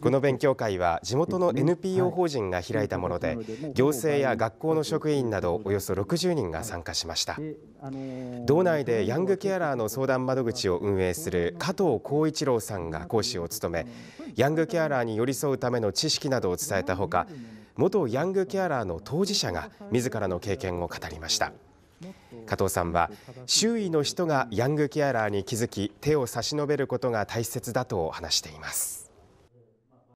この勉強会は地元の NPO 法人が開いたもので行政や学校の職員などおよそ60人が参加しました道内でヤングケアラーの相談窓口を運営する加藤浩一郎さんが講師を務めヤングケアラーに寄り添うための知識などを伝えたほか元ヤングケアラーの当事者が自らの経験を語りました加藤さんは周囲の人がヤングケアラーに気づき手を差し伸べることが大切だと話しています